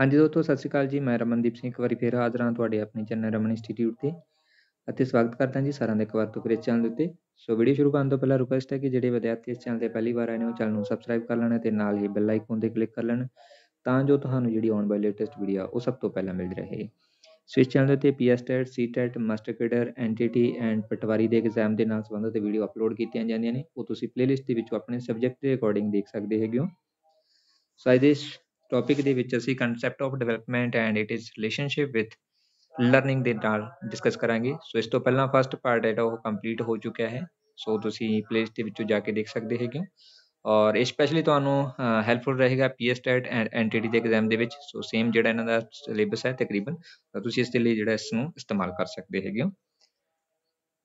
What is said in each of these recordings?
ਹਾਂਜੀ ਦੋਸਤੋ ਸਤਿ ਸ਼੍ਰੀ ਅਕਾਲ ਜੀ ਮੈਂ ਰਮਨਦੀਪ ਸਿੰਘ ਇੱਕ ਵਾਰੀ ਫੇਰ ਹਾਜ਼ਰ ਹਾਂ ਤੁਹਾਡੇ ਆਪਣੇ ਚੈਨਲ ਰਮਨ ਇੰਸਟੀਚਿਊਟ ਤੇ ਅਤੇ ਸਵਾਗਤ ਕਰਦਾ ਹਾਂ ਜੀ ਸਾਰਿਆਂ ਦਾ ਇੱਕ ਵਾਰ ਤੋਂ ਫਿਰ ਇਸ ਚੈਨਲ ਉੱਤੇ ਸੋ ਵੀਡੀਓ ਸ਼ੁਰੂ ਕਰਨ ਤੋਂ ਪਹਿਲਾਂ ਰਿਕੁਐਸਟ ਹੈ ਕਿ ਜਿਹੜੇ ਵਿਦਿਆਰਥੀ ਇਸ ਚੈਨਲ ਤੇ ਪਹਿਲੀ ਵਾਰ ਆਏ ਨੇ ਉਹ ਚੈਨਲ ਨੂੰ ਸਬਸਕ੍ਰਾਈਬ ਕਰ ਲੈਣ ਤੇ ਨਾਲ ਹੀ ਬੈਲ ਆਈਕਨ ਤੇ ਕਲਿੱਕ ਕਰ ਲੈਣ ਤਾਂ ਜੋ ਤੁਹਾਨੂੰ ਜਿਹੜੀ ਆਉਣ ਵਾਲੀ ਲੇਟੈਸਟ ਵੀਡੀਓ ਉਹ ਸਭ ਤੋਂ ਪਹਿਲਾਂ ਮਿਲ ਰਹੇ ਸੋ ਇਸ ਚੈਨਲ ਦੇ PS TET C TET master cadre NTT and patwari ਦੇ ਐਗਜ਼ਾਮ ਦੇ ਨਾਲ ਸੰਬੰਧਿਤ ਵੀਡੀਓ ਅਪਲੋਡ ਕੀਤੀਆਂ ਜਾਂਦੀਆਂ ਨੇ ਉਹ ਤੁਸੀਂ ਪਲੇਲਿਸਟ ਦੇ ਵਿੱਚੋਂ ਆਪਣੇ ਸਬਜੈਕਟ ਦੇ ਅਕੋਰਡਿੰਗ ਦੇਖ ਸਕਦੇ ਹੈਗੇ ਹੋ ਸੋ ਅੱਜ ਦੇ ਟੌਪਿਕ ਦੇ ਵਿੱਚ ਅਸੀਂ concept of development and it is relationship with learning ਦੇ ਨਾਲ ਡਿਸਕਸ ਕਰਾਂਗੇ ਸੋ ਇਸ ਤੋਂ ਪਹਿਲਾਂ ਫਸਟ ਪਾਰਟ ਜਿਹੜਾ ਉਹ ਕੰਪਲੀਟ ਹੋ ਚੁੱਕਿਆ ਹੈ ਸੋ ਤੁਸੀਂ ਪਲੇਸ ਦੇ ਵਿੱਚੋਂ ਜਾ ਕੇ ਦੇਖ ਸਕਦੇ ਹੋਗੇ ਔਰ ਇਹ ਸਪੈਸ਼ਲੀ ਤੁਹਾਨੂੰ ਹੈਲਪਫੁਲ ਰਹੇਗਾ ਪੀਐਸ ਟੈਟ ਐਂਡ ਐਂਟੀਟੀ ਦੇ ਐਗਜ਼ਾਮ ਦੇ ਵਿੱਚ ਸੋ ਸੇਮ ਜਿਹੜਾ ਇਹਨਾਂ ਦਾ ਸਿਲੇਬਸ ਹੈ ਤਕਰੀਬਨ ਤੁਸੀਂ ਇਸ ਦੇ ਲਈ ਜਿਹੜਾ ਇਸ ਨੂੰ ਇਸਤੇਮਾਲ ਕਰ ਸਕਦੇ ਹੋਗੇ ਹੋ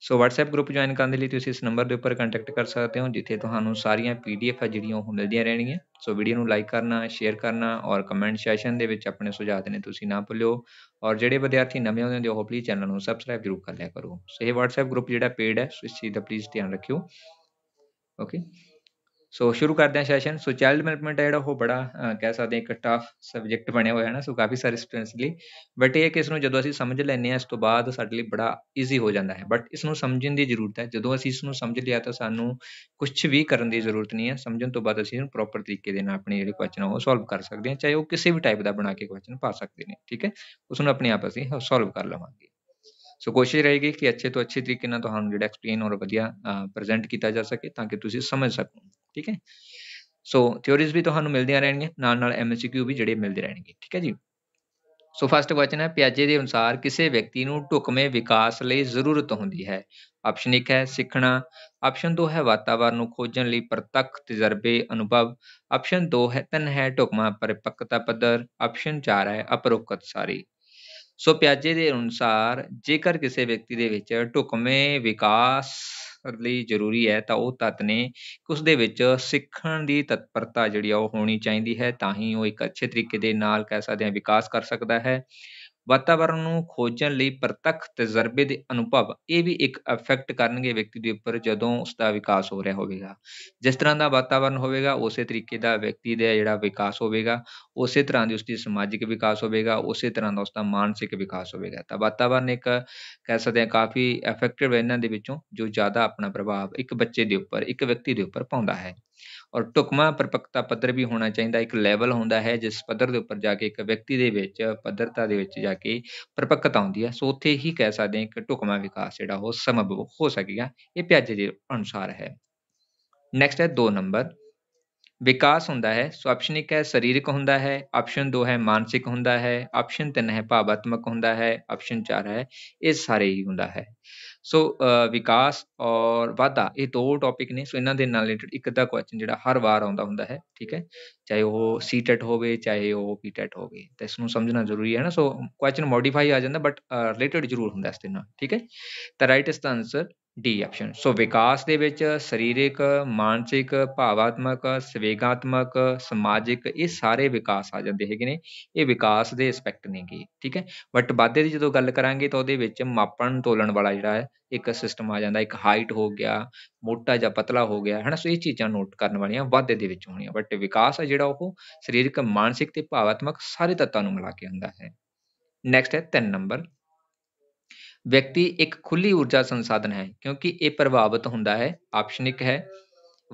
ਸੋ WhatsApp ਗਰੁੱਪ ਜੁਆਇਨ ਕਰਨ ਦੇ ਲਈ ਤੁਸੀਂ ਇਸ ਨੰਬਰ ਦੇ ਉੱਪਰ ਕੰਟੈਕਟ ਕਰ ਸਕਦੇ ਹੋ ਜਿੱਥੇ ਤੁਹਾਨੂੰ ਸਾਰੀਆਂ PDF ਆ ਜਿਹੜੀਆਂ ਉਹ ਮਿਲਦੀਆਂ ਰਹਿਣਗੀਆਂ ਸੋ ਵੀਡੀਓ ਨੂੰ ਲਾਈਕ ਕਰਨਾ ਸ਼ੇਅਰ ਕਰਨਾ ਔਰ ਕਮੈਂਟ ਸੈਸ਼ਨ ਦੇ ਵਿੱਚ ਆਪਣੇ ਸੁਝਾਅ ਦੇਣੇ ਤੁਸੀਂ ਨਾ ਭੁੱਲਿਓ ਔਰ ਜਿਹੜੇ ਵਿਦਿਆਰਥੀ ਨਵੇਂ ਆਉਂਦੇ ਹੋ ਉਹ ਪਲੀਜ਼ ਚੈਨਲ ਨੂੰ ਸਬਸਕ੍ਰਾਈਬ ਜ਼ਰੂਰ ਕਰ ਲਿਆ ਕਰੋ ਸੋ ਇਹ WhatsApp ਗਰੁੱਪ ਜਿਹੜਾ ਪੇਡ ਹੈ ਸੋ ਇਸ ਚੀਜ਼ ਦਾ ਪਲੀਜ਼ ਧਿਆਨ ਰੱਖਿਓ ਓਕੇ ਸੋ ਸ਼ੁਰੂ ਕਰਦੇ ਹਾਂ ਸੈਸ਼ਨ ਸੋ ਚਾਈਲਡ ਡਿਵੈਲਪਮੈਂਟ ਜਿਹੜਾ ਉਹ ਬੜਾ ਕਹਿ ਸਕਦੇ ਇੱਕ ਟਫ ਸਬਜੈਕਟ ਬਣਿਆ ਹੋਇਆ ਹੈ ਨਾ ਸੋ ਕਾਫੀ ਸਾਰੇ ਸਟੂਡੈਂਟਸ ਲਈ ਬਟ ਇਹ ਕਿ ਇਸ ਨੂੰ ਜਦੋਂ ਅਸੀਂ ਸਮਝ ਲੈਂਦੇ ਹਾਂ ਇਸ ਤੋਂ ਬਾਅਦ ਸਾਡੇ ਲਈ ਬੜਾ ਈਜ਼ੀ ਹੋ ਜਾਂਦਾ ਹੈ ਬਟ ਇਸ ਨੂੰ ਸਮਝਣ ਦੀ ਜ਼ਰੂਰਤ ਹੈ ਜਦੋਂ ਅਸੀਂ ਇਸ ਨੂੰ ਸਮਝ ਲਿਆ ਤਾਂ ਸਾਨੂੰ ਕੁਝ ਵੀ ਕਰਨ ਦੀ ਜ਼ਰੂਰਤ ਨਹੀਂ ਹੈ ਸਮਝਣ ਤੋਂ ਬਾਅਦ ਅਸੀਂ ਇਹਨੂੰ ਪ੍ਰੋਪਰ ਤਰੀਕੇ ਦੇ ਨਾਲ ਆਪਣੇ ਜਿਹੜੇ ਕੁਐਸਚਨ ਉਹ ਸੋਲਵ ਕਰ ਸਕਦੇ ਹਾਂ ਚਾਹੇ ਉਹ ਕਿਸੇ ਵੀ ਟਾਈਪ ਦਾ ਬਣਾ ਕੇ ਕੁਐਸਚਨ ਪਾ ਸਕਦੇ ਨੇ ਠੀਕ ਹੈ ਉਸ ਨੂੰ ਆਪਣੇ ਆਪ ਅਸੀਂ ਸੋਲਵ ਕਰ ਲਵਾਂਗੇ ਸੋ ਕੋਸ਼ਿਸ਼ ਰਹੇਗੀ ਕਿ ਅੱਛੇ ਤੋਂ ਅੱਛੇ ਤਰੀਕੇ ਨਾਲ ਤੁਹਾਨੂੰ ਜਿਹੜਾ ਐਕਸਪਲੇਨ ਹੋਰ ਵਧੀਆ ਪ੍ਰੈਜ਼ੈਂਟ ਕੀਤਾ ਜਾ ਸਕੇ ਤਾਂ ਕਿ ਤੁਸੀਂ ਸਮਝ ਸਕੋ ਠੀਕ ਹੈ ਸੋ ਥਿਉਰੀਜ਼ ਵੀ ਤੁਹਾਨੂੰ ਮਿਲਦੀਆਂ ਰਹਿਣਗੀਆਂ ਨਾਲ ਨਾਲ ਐਮਸੀਕਿਊ ਵੀ ਜਿਹੜੇ ਮਿਲਦੇ ਰਹਿਣਗੇ ਠੀਕ ਹੈ ਜੀ ਸੋ ਫਸਟ ਕੁਐਸਚਨ ਹੈ ਪਿਆਜੇ ਦੇ ਅਨੁਸਾਰ ਕਿਸੇ ਵਿਅਕਤੀ ਨੂੰ ਢੁਕਵੇਂ ਵਿਕਾਸ ਲਈ ਜ਼ਰੂਰਤ ਹੁੰਦੀ ਹੈ ਆਪਸ਼ਨ 1 ਹੈ ਸਿੱਖਣਾ ਆਪਸ਼ਨ 2 ਹੈ ਵਾਤਾਵਰਣ ਨੂੰ ਖੋਜਣ ਲਈ ਪ੍ਰਤੱਖ ਤਜਰਬੇ ਅਨੁਭਵ ਆਪਸ਼ਨ 2 ਹੈ ਤਨ ਹੈ ਢੁਕਮਾ ਪਰਿਪੱਕਤਾ ਪੱਧਰ ਆਪਸ਼ਨ 4 ਹੈ ਅਪਰੋਕਤ ਸਾਰੀ ਸੋ ਪਿਆਜੇ ਦੇ ਅਨੁਸਾਰ ਜੇਕਰ ਕਿਸੇ ਵਿਅਕਤੀ ਦੇ ਵਿੱਚ ਢੁਕਵੇਂ ਵਿਕਾਸ ਲਈ ਜ਼ਰੂਰੀ ਹੈ ਤਾਂ ਉਹ ਤਤ ਨੇ ਉਸ ਦੇ ਵਿੱਚ ਸਿੱਖਣ ਦੀ ਤਤਪਰਤਾ ਜਿਹੜੀ ਆ ਉਹ ਹੋਣੀ ਚਾਹੀਦੀ ਹੈ ਤਾਂ ਹੀ ਉਹ ਇੱਕ ਅੱਛੇ ਤਰੀਕੇ ਦੇ ਨਾਲ ਕਹਿ ਸਕਦੇ ਹਾਂ ਵਿਕਾਸ ਕਰ ਸਕਦਾ ਹੈ ਵਾਤਾਵਰਣ ਨੂੰ ਖੋਜਣ ਲਈ ਪ੍ਰਤੱਖ ਤਜਰਬੇ ਦੇ ਅਨੁਭਵ ਇਹ ਵੀ ਇੱਕ ਇਫੈਕਟ ਕਰਨਗੇ ਵਿਅਕਤੀ ਦੇ ਉੱਪਰ ਜਦੋਂ ਉਸਦਾ ਵਿਕਾਸ ਹੋ ਰਿਹਾ ਹੋਵੇਗਾ ਜਿਸ ਤਰ੍ਹਾਂ ਦਾ ਵਾਤਾਵਰਣ ਹੋਵੇਗਾ ਉਸੇ ਤਰੀਕੇ ਦਾ ਵਿਅਕਤੀ ਦਾ ਜਿਹੜਾ ਵਿਕਾਸ ਹੋਵੇਗਾ ਉਸੇ ਤਰ੍ਹਾਂ ਦੀ ਉਸਦੀ ਸਮਾਜਿਕ ਵਿਕਾਸ ਹੋਵੇਗਾ ਉਸੇ ਤਰ੍ਹਾਂ ਦਾ ਉਸਦਾ ਮਾਨਸਿਕ ਵਿਕਾਸ ਹੋਵੇਗਾ ਤਾਂ ਵਾਤਾਵਰਣ ਇੱਕ ਕਹਿ ਸਕਦੇ ਹਾਂ ਕਾਫੀ ਇਫੈਕਟਿਵ ਇਹਨਾਂ ਦੇ ਵਿੱਚੋਂ ਜੋ ਜ਼ਿਆਦਾ ਆਪਣਾ ਪ੍ਰਭਾਵ ਇੱਕ ਬੱਚੇ ਦੇ ਉੱਪਰ ਇੱਕ ਵਿਅਕਤੀ ਦੇ ਉੱਪਰ ਪਾਉਂਦਾ ਹੈ ਔਰ ਟੁਕਮਾ ਪਰਪਕਤਾ ਪੱਧਰ ਵੀ ਹੋਣਾ ਚਾਹੀਦਾ ਇੱਕ ਲੈਵਲ ਹੁੰਦਾ ਹੈ ਜਿਸ ਪੱਧਰ ਦੇ ਉੱਪਰ ਜਾ ਕੇ ਇੱਕ ਵਿਅਕਤੀ ਦੇ ਵਿੱਚ ਪੱਧਰਤਾ ਦੇ ਵਿੱਚ ਜਾ ਕੇ ਪਰਪਕਤਾ ਆਉਂਦੀ ਹੈ ਸੋ ਉੱਥੇ ਹੀ ਕਹਿ ਸਕਦੇ ਹਾਂ ਕਿ ਟੁਕਮਾ ਵਿਕਾਸ ਜਿਹੜਾ ਉਹ ਸੰਭਵ ਹੋ ਸਕੇਗਾ ਇਹ ਪਿਆਜੇ ਦੇ ਅਨੁਸਾਰ ਹੈ ਨੈਕਸਟ ਹੈ 2 ਨੰਬਰ ਵਿਕਾਸ ਹੁੰਦਾ ਹੈ ਸੋ ਆਪਸ਼ਨ 1 ਹੈ ਸਰੀਰਕ ਹੁੰਦਾ ਹੈ ਆਪਸ਼ਨ 2 ਹੈ ਮਾਨਸਿਕ ਹੁੰਦਾ ਹੈ ਆਪਸ਼ਨ 3 ਹੈ ਭਾਵਾਤਮਕ ਹੁੰਦਾ ਹੈ ਆਪਸ਼ਨ 4 ਹੈ ਇਹ ਸਾਰੇ ਹੀ ਹੁੰਦਾ ਹੈ ਸੋ ਵਿਕਾਸ ਔਰ ਵਾਧਾ ਇਹ ਦੋ ਟੌਪਿਕ ਨੇ ਸੋ ਇਹਨਾਂ ਦੇ ਨਾਲ ਰਿਲੇਟਡ ਇੱਕ ਅੱਧਾ ਕੁਐਸਚਨ ਜਿਹੜਾ ਹਰ ਵਾਰ ਆਉਂਦਾ ਹੁੰਦਾ ਹੈ ਠੀਕ ਹੈ ਚਾਹੇ ਉਹ ਸੀਟੈਟ ਹੋਵੇ ਚਾਹੇ ਉਹ ਪੀਟੈਟ ਹੋਵੇ ਤਾਂ ਇਸ ਨੂੰ ਸਮਝਣਾ ਜ਼ਰੂਰੀ ਹੈ ਨਾ ਸੋ ਕੁਐਸਚਨ ਮੋਡੀਫਾਈ ਆ ਜਾਂਦਾ ਬਟ ਰਿਲੇਟਡ ਜ਼ਰੂਰ ਹੁੰਦਾ ਇਸ ਦੇ ਨਾਲ ਠੀਕ ਹੈ ਤਾਂ ਰਾਈਟ ਇਸ ਦਾ ਆਨਸਰ ਡੀ ਆਪਸ਼ਨ ਸੋ ਵਿਕਾਸ ਦੇ ਵਿੱਚ ਸਰੀਰਕ ਮਾਨਸਿਕ ਭਾਵਾਤਮਕ ਸਵੇਗਾਤਮਕ ਸਮਾਜਿਕ ਇਹ ਸਾਰੇ ਵਿਕਾਸ ਆ ਜਾਂਦੇ ਹੈਗੇ ਨੇ ਇਹ ਵਿਕਾਸ ਦੇ ਐਸਪੈਕਟ ਨੇਗੇ ਠੀਕ ਹੈ ਬਟ ਵਾਧੇ ਦੀ ਜਦੋਂ ਗੱਲ ਕਰਾਂਗੇ ਤਾਂ ਉਹਦੇ ਵਿੱਚ ਮਾਪਣ ਤੋਲਣ ਵਾਲਾ ਜਿਹੜਾ ਹੈ ਇੱਕ ਸਿਸਟਮ ਆ ਜਾਂਦਾ ਇੱਕ ਹਾਈਟ ਹੋ ਗਿਆ ਮੋਟਾ ਜਾਂ ਪਤਲਾ ਹੋ ਗਿਆ ਹਨਾ ਸੋ ਇਹ ਚੀਜ਼ਾਂ ਨੋਟ ਕਰਨ ਵਾਲੀਆਂ ਵਾਧੇ ਦੇ ਵਿੱਚ ਹੋਣੀਆਂ ਬਟ ਵਿਕਾਸ ਆ ਜਿਹੜਾ ਉਹ ਸਰੀਰਕ ਮਾਨਸਿਕ ਤੇ ਭਾਵਾਤਮਕ ਸਾਰੇ ਤੱਤਾਂ ਨੂੰ ਮਿਲਾ ਕੇ ਹੁੰਦਾ ਹੈ ਨੈਕਸਟ ਹੈ 3 ਨੰਬਰ ਵਿਅਕਤੀ ਇੱਕ ਖੁੱਲੀ ਊਰਜਾ ਸੰਸਾਧਨ ਹੈ ਕਿਉਂਕਿ ਇਹ ਪ੍ਰਭਾਵਿਤ ਹੁੰਦਾ ਹੈ ਆਪਸ਼ਨ 1 ਹੈ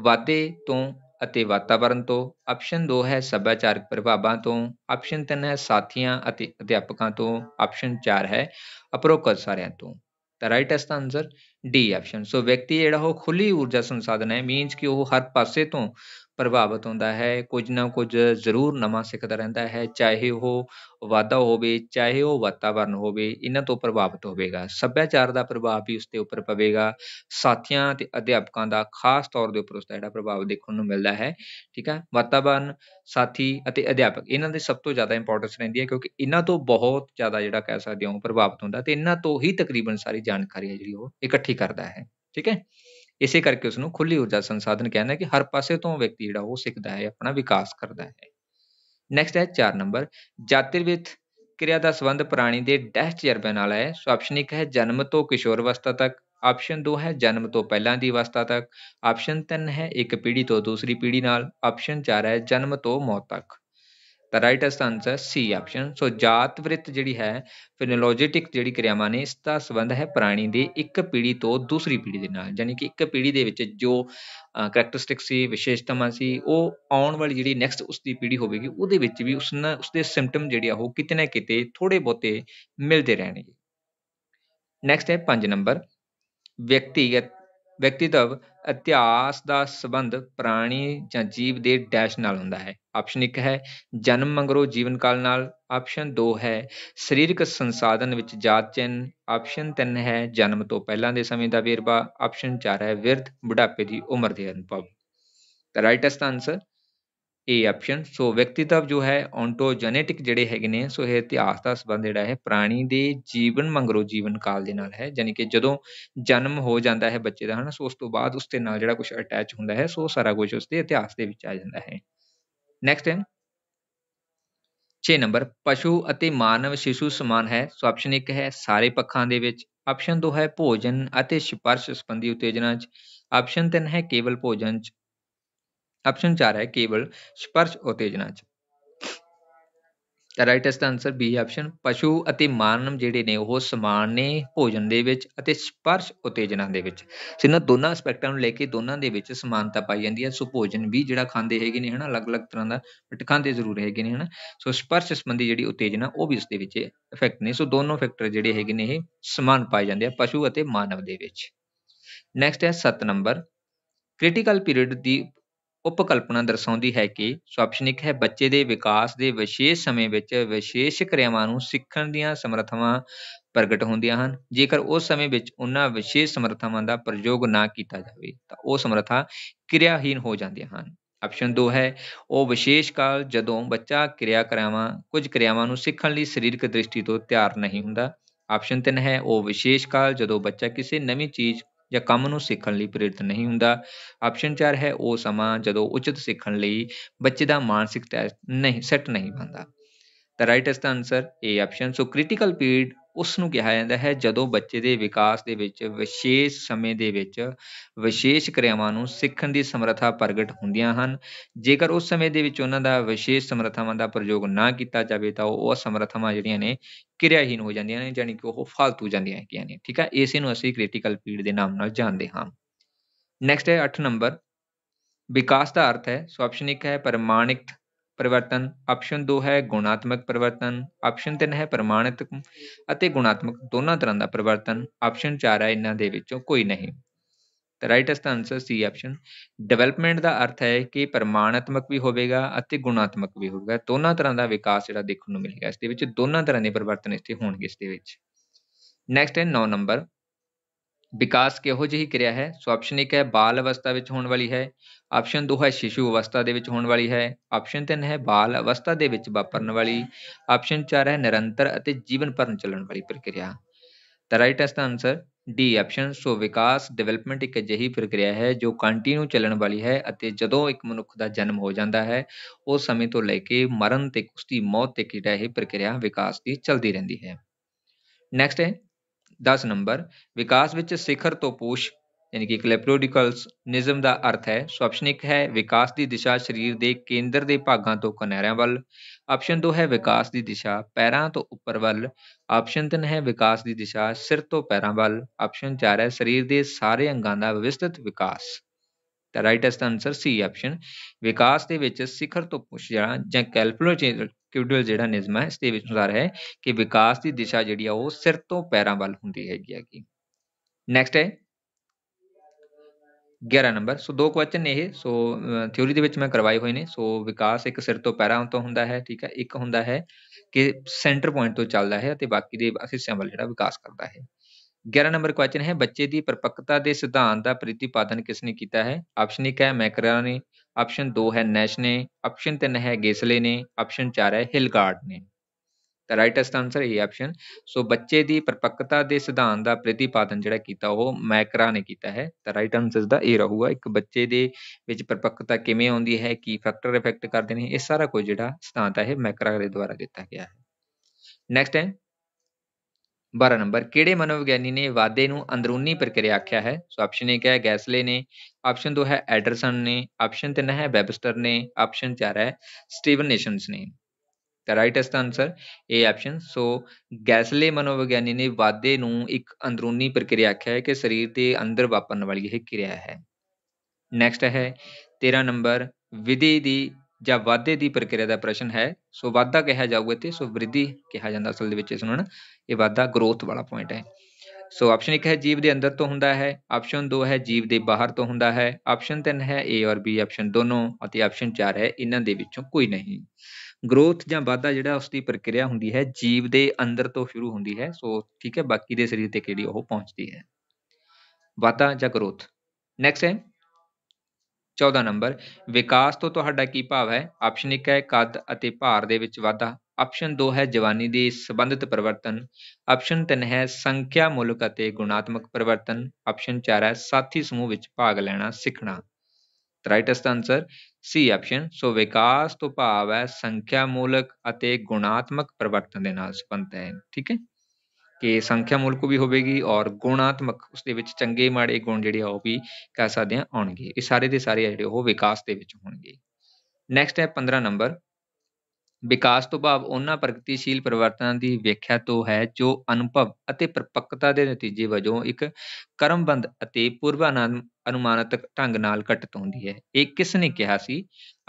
ਵਾਦੇ ਤੋਂ ਅਤੇ ਵਾਤਾਵਰਣ ਤੋਂ ਆਪਸ਼ਨ 2 ਹੈ ਸੱਭਿਆਚਾਰਕ ਪ੍ਰਭਾਵਾਂ ਤੋਂ ਆਪਸ਼ਨ 3 ਹੈ ਸਾਥੀਆਂ ਅਤੇ ਅਧਿਆਪਕਾਂ ਤੋਂ ਆਪਸ਼ਨ 4 ਹੈ ਅਪਰੋਕਤ ਸਾਰਿਆਂ ਤੋਂ ਤਾਂ ਰਾਈਟ ਇਸ ਦਾ ਆਨਸਰ ਡੀ ਆਪਸ਼ਨ ਸੋ ਵਿਅਕਤੀ ਜਿਹੜਾ ਉਹ ਖੁੱਲੀ ਊਰਜਾ ਸੰਸਾਧਨ ਹੈ ਮੀਨਸ ਕਿ ਉਹ ਹਰ ਪਾਸੇ ਤੋਂ ਪ੍ਰਭਾਵਿਤ ਹੁੰਦਾ ਹੈ ਕੁਝ ਨਾ ਕੁਝ ਜ਼ਰੂਰ ਨਵਾਂ ਸਿੱਖਦਾ ਰਹਿੰਦਾ ਹੈ ਚਾਹੇ ਉਹ ਵਾਦਾ ਹੋਵੇ ਚਾਹੇ ਉਹ ਵਾਤਾਵਰਨ ਹੋਵੇ ਇਹਨਾਂ ਤੋਂ ਪ੍ਰਭਾਵਿਤ ਹੋਵੇਗਾ ਸੱਭਿਆਚਾਰ ਦਾ ਪ੍ਰਭਾਵ ਵੀ ਉਸ ਤੇ ਉੱਪਰ ਪਵੇਗਾ ਸਾਥੀਆਂ ਤੇ ਅਧਿਆਪਕਾਂ ਦਾ ਖਾਸ ਤੌਰ ਦੇ ਉੱਪਰ ਉਸ ਦਾ ਜਿਹੜਾ ਪ੍ਰਭਾਵ ਦੇਖਣ ਨੂੰ ਮਿਲਦਾ ਹੈ ਠੀਕ ਹੈ ਵਾਤਾਵਰਨ ਸਾਥੀ ਅਤੇ ਅਧਿਆਪਕ ਇਹਨਾਂ ਦੇ ਸਭ ਤੋਂ ਜ਼ਿਆਦਾ ਇੰਪੋਰਟੈਂਸ ਰਹਿੰਦੀ ਹੈ ਕਿਉਂਕਿ ਇਹਨਾਂ ਤੋਂ ਬਹੁਤ ਜ਼ਿਆਦਾ ਜਿਹੜਾ ਕਹਿ ਸਕਦੇ ਹਾਂ ਪ੍ਰਭਾਵਿਤ ਹੁੰਦਾ ਤੇ ਇਹਨਾਂ ਤੋਂ ਹੀ ਤਕਰੀਬਨ ਸਾਰੀ ਜਾਣਕਾਰੀ ਹੈ ਜਿਹੜੀ ਉਹ ਇਕੱਠੀ ਕਰਦਾ ਹੈ ਠੀਕ ਹੈ ਇਸੇ ਕਰਕੇ ਉਸ ਨੂੰ ਖੁੱਲੀ ਊਰਜਾ ਸੰਸਾਧਨ ਕਹਿੰਦੇ ਕਿ ਹਰ ਪਾਸੇ ਤੋਂ ਵਿਅਕਤੀ ਜਿਹੜਾ ਉਹ ਸਿੱਖਦਾ ਹੈ ਆਪਣਾ ਵਿਕਾਸ ਕਰਦਾ ਹੈ ਨੈਕਸਟ ਹੈ 4 ਨੰਬਰ ਜਾਤਿਰ ਵਿਤ ਕਿਰਿਆ ਦਾ ਸੰਬੰਧ ਪ੍ਰਾਣੀ ਦੇ ਡੈਸ਼ ਤਜਰਬੇ ਨਾਲ ਹੈ ਸੋ ਆਪਸ਼ਨ 1 ਹੈ ਜਨਮ ਤੋਂ ਕਿਸ਼ੋਰ ਅਵਸਥਾ ਤੱਕ ਆਪਸ਼ਨ 2 ਹੈ ਜਨਮ ਤੋਂ ਪਹਿਲਾਂ ਦੀ ਅਵਸਥਾ ਤੱਕ ਆਪਸ਼ਨ 3 ਹੈ ਇੱਕ ਪੀੜ੍ਹੀ ਤੋਂ ਦੂਸਰੀ ਪੀੜ੍ਹੀ ਨਾਲ ਆਪਸ਼ਨ 4 ਹੈ ਜਨਮ ਤੋਂ ਮੌਤ ਤੱਕ ਤਾਂ right answer C option so ਜਾਤ ਵ੍ਰਿਤ ਜਿਹੜੀ ਹੈ ਫਿਨੋਲੋਜੀਟਿਕ ਜਿਹੜੀ ਕਿਰਿਆਵਾਂ ਨੇ ਇਸ ਦਾ ਸੰਬੰਧ ਹੈ ਪ੍ਰਾਣੀ ਦੇ ਇੱਕ ਪੀੜੀ ਤੋਂ ਦੂਸਰੀ ਪੀੜੀ ਦੇ ਨਾਲ ਯਾਨੀ ਕਿ ਇੱਕ ਪੀੜੀ ਦੇ ਵਿੱਚ ਜੋ ਕੈਰੈਕਟਰਿਸਟਿਕ ਸੀ ਵਿਸ਼ੇਸ਼ਤਾਵਾਂ ਸੀ ਉਹ ਆਉਣ ਵਾਲੀ ਜਿਹੜੀ ਨੈਕਸਟ ਉਸ ਦੀ ਪੀੜੀ ਹੋਵੇਗੀ ਉਹਦੇ ਵਿੱਚ ਵੀ ਉਸ ਨਾਲ ਉਸ ਦੇ ਸਿੰਪਟਮ ਜਿਹੜੇ ਆ ਉਹ ਕਿਤੇ ਨਾ ਕਿਤੇ ਥੋੜੇ ਬੋਤੇ ਮਿਲਦੇ ਰਹਿਣਗੇ ਨੈਕਸਟ ਹੈ 5 ਨੰਬਰ ਵਿਅਕਤੀਗਤ ਵਿਅਕਤੀਤਵ ਇਤਿਹਾਸ ਦਾ ਸੰਬੰਧ ਪ੍ਰਾਣੀ ਜਾਂ ਜੀਵ ਦੇ ਡੈਸ਼ ਨਾਲ ਹੁੰਦਾ ਹੈ ਆਪਸ਼ਨ 1 ਹੈ ਜਨਮ ਮੰਗਰੋ ਜੀਵਨ ਕਾਲ ਨਾਲ ਆਪਸ਼ਨ 2 ਹੈ ਸਰੀਰਕ ਸੰਸਾਧਨ ਵਿੱਚ ਜਾਤ ਚਿੰਨ ਆਪਸ਼ਨ 3 ਹੈ ਜਨਮ ਤੋਂ ਪਹਿਲਾਂ ਦੇ ਸਮੇਂ ਦਾ ਵੇਰਵਾ ਆਪਸ਼ਨ 4 ਹੈ ਵਿਰਧ ਬੁਢਾਪੇ ਦੀ ਉਮਰ ਦੇ ਅਨੁਭਵ ਤਾਂ right answer A option so ਵਿਅਕਤੀਤਵ ਜੋ ਹੈ ਔਨਟੋਜੈਨੇਟਿਕ ਜਿਹੜੇ ਹੈਗੇ ਨੇ ਸੋ ਇਹ ਇਤਿਹਾਸ ਦਾ ਸੰਬੰਧ ਜਿਹੜਾ ਹੈ ਪ੍ਰਾਣੀ ਦੇ ਜੀਵਨ ਮੰਗਰੋ ਜੀਵਨ ਕਾਲ ਦੇ ਨਾਲ ਹੈ ਯਾਨੀ ਕਿ ਜਦੋਂ ਜਨਮ ਹੋ ਜਾਂਦਾ ਹੈ ਬੱਚੇ ਦਾ ਹਨਾ ਸੋ ਉਸ ਤੋਂ ਬਾਅਦ ਉਸ ਦੇ ਨਾਲ ਜਿਹੜਾ ਕੁਝ ਅਟੈਚ ਹੁੰਦਾ ਹੈ ਸੋ ਸਾਰਾ ਕੁਝ ਉਸ ਦੇ ਇਤਿਹਾਸ ਦੇ ਵਿੱਚ ਆ ਜਾਂਦਾ ਹੈ ਨੈਕਸਟ ਹੈ 6 ਨੰਬਰ ਪਸ਼ੂ ਅਤੇ ਮਾਨਵ ਸ਼ਿਸ਼ੂ ਸਮਾਨ ਹੈ ਸੋ ਆਪਸ਼ਨ 1 ਹੈ ਸਾਰੇ ਪੱਖਾਂ ਦੇ ਵਿੱਚ ਆਪਸ਼ਨ 2 ਹੈ ਭੋਜਨ ਅਤੇ ਸਪਰਸ਼ ਸੰਬੰਧੀ ਉਤੇਜਨਾ ਚ ਆਪਸ਼ਨ 3 ਹੈ ਕੇਵਲ ਭੋਜਨ ਚ ਆਪਸ਼ਨ 4 ਹੈ ਕੇਵਲ ਸਪਰਸ਼ ਉਤੇਜਨਾ ਚ ਰਾਈਟ ਇਸ ਦਾ ਆਨਸਰ ਬੀ ਆਪਸ਼ਨ ਪਸ਼ੂ ਅਤੇ ਮਾਨਵ ਜਿਹੜੇ ਨੇ ਉਹ ਸਮਾਨ ਨੇ ਭੋਜਨ ਦੇ ਵਿੱਚ ਅਤੇ ਸਪਰਸ਼ ਉਤੇਜਨਾ ਦੇ ਵਿੱਚ ਇਹਨਾਂ ਦੋਨਾਂ ਐਸਪੈਕਟਾਂ ਨੂੰ ਲੈ ਕੇ ਦੋਨਾਂ ਦੇ ਵਿੱਚ ਸਮਾਨਤਾ ਪਾਈ ਜਾਂਦੀ ਹੈ ਸੋ ਭੋਜਨ ਵੀ ਜਿਹੜਾ ਖਾਂਦੇ ਹੈਗੇ ਨੇ ਹਨਾ ਅਲੱਗ-ਅਲੱਗ ਤਰ੍ਹਾਂ ਦਾ ਬਟ ਖਾਂਦੇ ਜ਼ਰੂਰ ਹੈਗੇ ਨੇ ਹਨਾ ਸੋ ਸਪਰਸ਼ ਸੰਬੰਧੀ ਜਿਹੜੀ ਉਤੇਜਨਾ ਉਹ ਵੀ ਇਸ ਦੇ ਵਿੱਚ ਇਫੈਕਟ ਨੇ ਸੋ ਦੋਨੋਂ ਫੈਕਟਰ ਜਿਹੜੇ ਹੈਗੇ ਨੇ ਇਹ ਸਮਾਨ ਪਾਏ ਜਾਂਦੇ ਆ ਪਸ਼ੂ ਅਤੇ ਮਾਨਵ ਦੇ ਵਿੱਚ ਨੈਕਸਟ ਹੈ 7 ਨੰਬਰ ਕ੍ਰਿਟੀਕਲ ਪੀਰੀਅਡ ਦੀ ਉਪਕਲਪਨਾ ਦਰਸਾਉਂਦੀ ਹੈ ਕਿ ਸ਼ਵਸਨੀਕ ਹੈ ਬੱਚੇ ਦੇ ਵਿਕਾਸ ਦੇ ਵਿਸ਼ੇਸ਼ ਸਮੇਂ ਵਿੱਚ ਵਿਸ਼ੇਸ਼ ਕਿਰਿਆਵਾਂ ਨੂੰ ਸਿੱਖਣ ਦੀਆਂ ਸਮਰੱਥਾਵਾਂ ਪ੍ਰਗਟ ਹੁੰਦੀਆਂ ਹਨ ਜੇਕਰ ਉਸ ਸਮੇਂ ਵਿੱਚ ਉਹਨਾਂ ਵਿਸ਼ੇਸ਼ ਸਮਰੱਥਾਵਾਂ ਦਾ ਪ੍ਰਯੋਗ ਨਾ ਕੀਤਾ ਜਾਵੇ ਤਾਂ ਉਹ ਸਮਰੱਥਾ ਕਿਰਿਆਹੀਨ ਹੋ ਜਾਂਦੀਆਂ ਹਨ ਆਪਸ਼ਨ 2 ਹੈ ਉਹ ਵਿਸ਼ੇਸ਼ ਕਾਲ ਜਦੋਂ ਬੱਚਾ ਕਿਰਿਆ ਕਰਾਵਾਂ ਕੁਝ ਕਿਰਿਆਵਾਂ ਨੂੰ ਸਿੱਖਣ ਲਈ ਸਰੀਰਕ ਦ੍ਰਿਸ਼ਟੀ ਤੋਂ ਤਿਆਰ ਨਹੀਂ ਹੁੰਦਾ ਆਪਸ਼ਨ 3 ਹੈ ਉਹ ਵਿਸ਼ੇਸ਼ ਕਾਲ ਜਦੋਂ ਬੱਚਾ ਕਿਸੇ ਨਵੀਂ ਚੀਜ਼ ਜਾਂ ਕੰਮ ਨੂੰ ਸਿੱਖਣ ਲਈ ਪ੍ਰੇਰਿਤ ਨਹੀਂ ਹੁੰਦਾ ਆਪਸ਼ਨ 4 ਹੈ ਉਹ ਸਮਾਂ ਜਦੋਂ ਉਚਿਤ ਸਿੱਖਣ ਲਈ ਬੱਚੇ ਦਾ ਮਾਨਸਿਕ ਟੈਸਟ ਨਹੀਂ ਸੈੱਟ ਨਹੀਂ ਬਣਦਾ ਤਾਂ ਰਾਈਟ ਇਸ ਦਾ answer A option so critical period ਉਸ ਨੂੰ ਕਿਹਾ ਜਾਂਦਾ ਹੈ ਜਦੋਂ ਬੱਚੇ ਦੇ ਵਿਕਾਸ ਦੇ ਵਿੱਚ ਵਿਸ਼ੇਸ਼ ਸਮੇਂ ਦੇ ਵਿੱਚ ਵਿਸ਼ੇਸ਼ ਕਿਰਿਆਵਾਂ ਨੂੰ ਸਿੱਖਣ ਦੀ ਸਮਰੱਥਾ ਪ੍ਰਗਟ ਹੁੰਦੀਆਂ ਹਨ ਜੇਕਰ ਉਸ ਸਮੇਂ ਦੇ ਵਿੱਚ ਉਹਨਾਂ ਦਾ ਵਿਸ਼ੇਸ਼ ਸਮਰੱਥਾਵਾਂ ਦਾ ਪ੍ਰਯੋਗ ਨਾ ਕੀਤਾ ਜਾਵੇ ਤਾਂ ਉਹ ਸਮਰੱਥਾਵਾਂ ਜਿਹੜੀਆਂ ਨੇ ਕਿਰਿਆਹੀਨ ਹੋ ਜਾਂਦੀਆਂ ਨੇ ਯਾਨੀ ਕਿ ਉਹ ਫਾਲਤੂ ਜਾਂਦੀਆਂ ਹੈਗੀਆਂ ਨੇ ਠੀਕ ਹੈ ਇਸੇ ਨੂੰ ਅਸੀਂ ਕ੍ਰਿਟੀਕਲ ਪੀਰੀਅਡ ਦੇ ਨਾਮ ਨਾਲ ਜਾਣਦੇ ਹਾਂ ਨੈਕਸਟ ਹੈ 8 ਨੰਬਰ ਵਿਕਾਸ ਦਾ ਅਰਥ ਹੈ ਸੋ ਆਪਸ਼ਨ 1 ਹੈ ਪਰਮਾਣਿਕ ਪਰਿਵਰਤਨ ਆਪਸ਼ਨ 2 ਹੈ ਗੁਣਾਤਮਕ ਪਰਿਵਰਤਨ ਆਪਸ਼ਨ 3 ਹੈ ਪ੍ਰਮਾਣਿਤ ਅਤੇ ਗੁਣਾਤਮਕ ਦੋਨਾਂ ਤਰ੍ਹਾਂ ਦਾ ਪਰਿਵਰਤਨ ਆਪਸ਼ਨ 4 ਹੈ ਇਹਨਾਂ ਦੇ ਵਿੱਚੋਂ ਕੋਈ ਨਹੀਂ ਤਾਂ ਰਾਈਟ ਇਸ ਦਾ ਆਨਸਰ ਸੀ ਆਪਸ਼ਨ ਡਿਵੈਲਪਮੈਂਟ ਦਾ ਅਰਥ ਹੈ ਕਿ ਪ੍ਰਮਾਣਿਤਮਕ ਵੀ ਹੋਵੇਗਾ ਅਤੇ ਗੁਣਾਤਮਕ ਵੀ ਹੋਵੇਗਾ ਦੋਨਾਂ ਤਰ੍ਹਾਂ ਦਾ ਵਿਕਾਸ ਜਿਹੜਾ ਦੇਖਣ ਨੂੰ ਮਿਲੇਗਾ ਇਸ ਦੇ ਵਿੱਚ ਦੋਨਾਂ ਤਰ੍ਹਾਂ ਦੇ ਪਰਿਵਰਤਨ ਇਸ ਤੇ ਹੋਣਗੇ ਇਸ ਦੇ ਵਿੱਚ ਨੈਕਸਟ ਹੈ 9 ਨੰਬਰ ਵਿਕਾਸ ਕਿਹੋ ਜਿਹੀ ਕਿਰਿਆ ਹੈ ਸੋ ਆਪਸ਼ਨ 1 ਹੈ ਬਾਲ ਅਵਸਥਾ ਵਿੱਚ ਹੋਣ ਵਾਲੀ ਹੈ ਆਪਸ਼ਨ 2 ਹੈ ਸ਼ਿਸ਼ੂ ਅਵਸਥਾ ਦੇ ਵਿੱਚ ਹੋਣ ਵਾਲੀ ਹੈ ਆਪਸ਼ਨ 3 ਹੈ ਬਾਲ ਅਵਸਥਾ ਦੇ ਵਿੱਚ ਵਾਪਰਨ ਵਾਲੀ ਆਪਸ਼ਨ 4 ਹੈ ਨਿਰੰਤਰ ਅਤੇ ਜੀਵਨ ਭਰ ਚੱਲਣ ਵਾਲੀ ਪ੍ਰਕਿਰਿਆ ਦਾ ਰਾਈਟ ਇਸ ਦਾ ਆਨਸਰ ਡੀ ਆਪਸ਼ਨ ਸੋ ਵਿਕਾਸ ਡਿਵੈਲਪਮੈਂਟ ਇੱਕ ਅਜਿਹੀ ਪ੍ਰਕਿਰਿਆ ਹੈ ਜੋ ਕੰਟੀਨਿਊ ਚੱਲਣ ਵਾਲੀ ਹੈ ਅਤੇ ਜਦੋਂ ਇੱਕ ਮਨੁੱਖ ਦਾ ਜਨਮ ਹੋ ਜਾਂਦਾ ਹੈ ਉਸ ਸਮੇਂ ਤੋਂ ਲੈ ਕੇ ਮਰਨ ਤੱਕ ਉਸ ਦੀ ਮੌਤ ਤੱਕ ਇਹ ਪ੍ਰਕਿਰਿਆ ਵਿਕਾਸ ਦੀ ਚੱਲਦੀ ਰਹਿੰਦੀ ਹੈ ਨੈਕਸਟ ਹੈ 10 ਨੰਬਰ ਵਿਕਾਸ ਵਿੱਚ ਸਿਖਰ ਤੋਂ ਪੂਛ ਯਾਨੀ ਕਿ ਨਿਜ਼ਮ ਦਾ ਅਰਥ ਹੈ ਸੋ ਆਪਸ਼ਨ 1 ਹੈ ਵਿਕਾਸ ਦੀ ਦਿਸ਼ਾ ਸਰੀਰ ਦੇ ਕੇਂਦਰ ਦੇ ਭਾਗਾਂ ਤੋਂ ਕਿਨਾਰਿਆਂ ਵੱਲ ਆਪਸ਼ਨ 2 ਹੈ ਵਿਕਾਸ ਦੀ ਦਿਸ਼ਾ ਪੈਰਾਂ ਤੋਂ ਉੱਪਰ ਵੱਲ ਆਪਸ਼ਨ 3 ਹੈ ਵਿਕਾਸ ਦੀ ਦਿਸ਼ਾ ਸਿਰ ਤੋਂ ਪੈਰਾਂ ਵੱਲ ਆਪਸ਼ਨ 4 ਹੈ ਸਰੀਰ ਦੇ ਸਾਰੇ ਅੰਗਾਂ ਦਾ ਵਿਵਸਥਿਤ ਵਿਕਾਸ ਤਾਂ ਰਾਈਟ ਇਸ ਦਾ ਆਨਸਰ ਸੀ ਆਪਸ਼ਨ ਵਿਕਾਸ ਦੇ ਵਿੱਚ ਸਿਖਰ ਤੋਂ ਜਾਣਾ ਜਾਂ ਕੈਲਕੂਲੇਟਰ ਕਿਊਡਲ ਜਿਹੜਾ ਨਿਯਮ ਹੈ ਇਸ ਦੇ ਵਿੱਚ ਹੁੰਦਾ ਹੈ ਕਿ ਵਿਕਾਸ ਦੀ ਦਿਸ਼ਾ ਜਿਹੜੀ ਆ ਉਹ ਸਿਰ ਤੋਂ ਪੈਰਾਂ ਵੱਲ ਹੁੰਦੀ ਹੈਗੀ ਆ ਕੀ ਨੈਕਸਟ ਹੈ 11 ਨੰਬਰ ਸੋ ਦੋ ਕੁਐਸਚਨ ਨੇ ਇਹ ਸੋ ਥਿਉਰੀ ਦੇ ਵਿੱਚ ਮੈਂ ਕਰਵਾਏ ਹੋਏ ਨੇ ਸੋ ਵਿਕਾਸ ਇੱਕ ਸਿਰ ਤੋਂ ਪੈਰਾਂ ਤੋਂ ਹੁੰਦਾ ਹੈ ਠੀਕ ਹੈ ਇੱਕ ਹੁੰਦਾ ਹੈ ਕਿ ਸੈਂਟਰ ਪੁਆਇੰਟ ਤੋਂ ਚੱਲਦਾ ਹੈ ਅਤੇ ਬਾਕੀ ਦੇ ਹਿੱਸਿਆਂ ਵੱਲ ਜਿਹੜਾ ਵਿਕਾਸ ਕਰਦਾ ਹੈ 11 ਨੰਬਰ ਕੁਐਸਚਨ ਹੈ ਬੱਚੇ ਦੀ ਪਰਪੱਕਤਾ ਦੇ ਸਿਧਾਂਤ ਦਾ ਪ੍ਰਤੀਪਾਦਨ ਕਿਸ ਨੇ ਕੀਤਾ ਹੈ ਆਪਸ਼ਨ 1 ਹੈ ਮੈਕਰਾ ਨੇ ਆਪਸ਼ਨ 2 ਹੈ ਨੈਸ਼ ਨੇ ਆਪਸ਼ਨ 3 ਹੈ ਗੇਸਲੇ ਨੇ ਆਪਸ਼ਨ 4 ਹੈ ਹਿਲਗਾਰਡ ਨੇ ਤਾਂ ਰਾਈਟੈਸਟ ਆਨਸਰ ਇਹ ਆਪਸ਼ਨ ਸੋ ਬੱਚੇ ਦੀ ਪਰਪੱਕਤਾ ਦੇ ਸਿਧਾਂਤ ਦਾ ਪ੍ਰਤੀਪਾਦਨ ਜਿਹੜਾ ਕੀਤਾ ਉਹ ਮੈਕਰਾ ਨੇ ਕੀਤਾ ਹੈ ਤਾਂ ਰਾਈਟ ਆਨਸਰ ਦਾ ਇਹ ਰਹੂਗਾ ਇੱਕ ਬੱਚੇ ਦੇ ਵਿੱਚ ਪਰਪੱਕਤਾ ਕਿਵੇਂ ਆਉਂਦੀ ਹੈ ਕੀ ਫੈਕਟਰ ਇਫੈਕਟ ਕਰਦੇ ਨੇ ਇਹ ਸਾਰਾ ਕੁਝ ਜਿਹੜਾ ਸਿਧਾਂਤ ਹੈ ਮੈਕਰਾ ਦੇ ਦੁਆਰਾ ਦਿੱਤਾ ਗਿਆ ਹੈ ਨੈਕਸਟ ਹੈ 12 ਨੰਬਰ ਕਿਹੜੇ ਮਨੋਵਿਗਿਆਨੀ ਨੇ ਵਾਅਦੇ ਨੂੰ ਅੰਦਰੂਨੀ ਪ੍ਰਕਿਰਿਆ ਆਖਿਆ ਹੈ ਸੋ ਆਪਸ਼ਨ 1 ਹੈ ਗੈਸਲੇ ਨੇ ਆਪਸ਼ਨ 2 ਹੈ ਐਡਰਸਨ ਨੇ ਆਪਸ਼ਨ 3 ਹੈ ਵੈਬਸਟਰ ਨੇ ਆਪਸ਼ਨ 4 ਹੈ ਸਟੀਵਨ ਨੇਸ਼ਨਸ ਨੇ ਤਾਂ ਰਾਈਟ ਇਸ ਦਾ ਆਨਸਰ ਏ ਆਪਸ਼ਨ ਸੋ ਗੈਸਲੇ ਮਨੋਵਿਗਿਆਨੀ ਨੇ ਵਾਅਦੇ ਨੂੰ ਇੱਕ ਅੰਦਰੂਨੀ ਪ੍ਰਕਿਰਿਆ ਆਖਿਆ ਹੈ ਕਿ ਸਰੀਰ ਦੇ ਅੰਦਰ ਵਾਪਰਨ ਵਾਲੀ ਇਹ ਕਿਰਿਆ ਹੈ ਨੈਕਸਟ ਹੈ 13 ਨੰਬਰ ਵਿਧੀ ਦੀ ਜਾਂ ਵਾਧੇ ਦੀ ਪ੍ਰਕਿਰਿਆ ਦਾ ਪ੍ਰਸ਼ਨ ਹੈ ਸੋ ਵਾਧਾ ਕਿਹਾ ਜਾਊਗਾ ਇੱਥੇ ਸੋ ਵਿਰਧੀ ਕਿਹਾ ਜਾਂਦਾ ਅਸਲ ਦੇ ਵਿੱਚ ਇਸ ਨੂੰ ਇਹ ਵਾਧਾ ਗਰੋਥ ਵਾਲਾ ਪੁਆਇੰਟ ਹੈ ਸੋ ਆਪਸ਼ਨ 1 ਹੈ ਜੀਵ ਦੇ ਅੰਦਰ ਤੋਂ ਹੁੰਦਾ ਹੈ ਆਪਸ਼ਨ 2 ਹੈ ਜੀਵ ਦੇ ਬਾਹਰ ਤੋਂ ਹੁੰਦਾ ਹੈ ਆਪਸ਼ਨ 3 ਹੈ A ਔਰ B ਆਪਸ਼ਨ ਦੋਨੋਂ ਅਤੇ ਆਪਸ਼ਨ 4 ਹੈ ਇਹਨਾਂ ਦੇ ਵਿੱਚੋਂ ਕੋਈ ਨਹੀਂ ਗਰੋਥ ਜਾਂ ਵਾਧਾ ਜਿਹੜਾ ਉਸ ਦੀ ਪ੍ਰਕਿਰਿਆ ਹੁੰਦੀ ਹੈ ਜੀਵ ਦੇ ਅੰਦਰ ਤੋਂ ਸ਼ੁਰੂ ਹੁੰਦੀ ਹੈ ਸੋ ਠੀਕ ਹੈ ਬਾਕੀ ਦੇ ਸਰੀਰ ਤੇ ਕਿਹੜੀ ਉਹ ਪਹੁੰਚਦੀ ਹੈ ਵਾਧਾ ਜਾਂ ਗਰੋਥ ਨੈਕਸਟ ਹੈ 14 ਨੰਬਰ ਵਿਕਾਸ ਤੋਂ ਤੁਹਾਡਾ ਕੀ ਭਾਵ ਹੈ ਆਪਸ਼ਨ 1 ਹੈ ਕੱਦ ਅਤੇ ਭਾਰ ਦੇ ਵਿੱਚ ਵਾਧਾ ਆਪਸ਼ਨ 2 ਹੈ ਜਵਾਨੀ ਦੇ ਸੰਬੰਧਿਤ ਪਰਿਵਰਤਨ ਆਪਸ਼ਨ 3 ਹੈ ਸੰਖਿਆ ਮੂਲਕ ਅਤੇ ਗੁਣਾਤਮਕ ਪਰਿਵਰਤਨ ਆਪਸ਼ਨ 4 ਹੈ ਸਾਥੀ ਸਮੂਹ ਵਿੱਚ ਭਾਗ ਲੈਣਾ ਸਿੱਖਣਾ ਰਾਈਟ ਇਸ ਆਨਸਰ ਸੀ ਆਪਸ਼ਨ ਸੋ ਵਿਕਾਸ ਤੋਂ ਭਾਵ ਹੈ ਸੰਖਿਆ ਮੂਲਕ ਅਤੇ ਗੁਣਾਤਮਕ ਪਰਿਵਰਤਨ ਦੇ ਨਾਲ ਸੰਬੰਧ ਹੈ ਠੀਕ ਹੈ ਕਿ ਸੰਖਿਆ ਮੁਲਕ ਵੀ ਹੋਵੇਗੀ ਔਰ ਗੁਣਾਤਮਕ ਉਸ ਦੇ ਵਿੱਚ ਚੰਗੇ ਮਾੜੇ ਗੁਣ ਜਿਹੜੇ ਆ ਉਹ ਵੀ ਕਹਿ ਸਕਦੇ ਆ ਆਉਣਗੇ ਇਹ ਸਾਰੇ ਦੇ ਸਾਰੇ ਜਿਹੜੇ ਉਹ ਵਿਕਾਸ ਦੇ ਵਿੱਚ ਹੋਣਗੇ ਨੈਕਸਟ ਹੈ 15 ਨੰਬਰ ਵਿਕਾਸ ਤੋਂ ਭਾਵ ਉਹਨਾਂ ਪ੍ਰਗਤੀਸ਼ੀਲ ਪਰਿਵਰਤਨਾਂ ਦੀ ਵਿਆਖਿਆ ਤੋਂ ਹੈ ਜੋ ਅਨੁਭਵ ਅਤੇ ਪਰਪੱਕਤਾ ਦੇ ਨਤੀਜੇ ਵਜੋਂ ਇੱਕ ਕਰਮਬੰਦ ਅਤੇ ਪੂਰਵਾਨੰਦ ਅਨੁਮਾਨਿਤ ਢੰਗ ਨਾਲ ਘਟਤ ਹੁੰਦੀ ਹੈ ਇਹ ਕਿਸ ਨੇ ਕਿਹਾ ਸੀ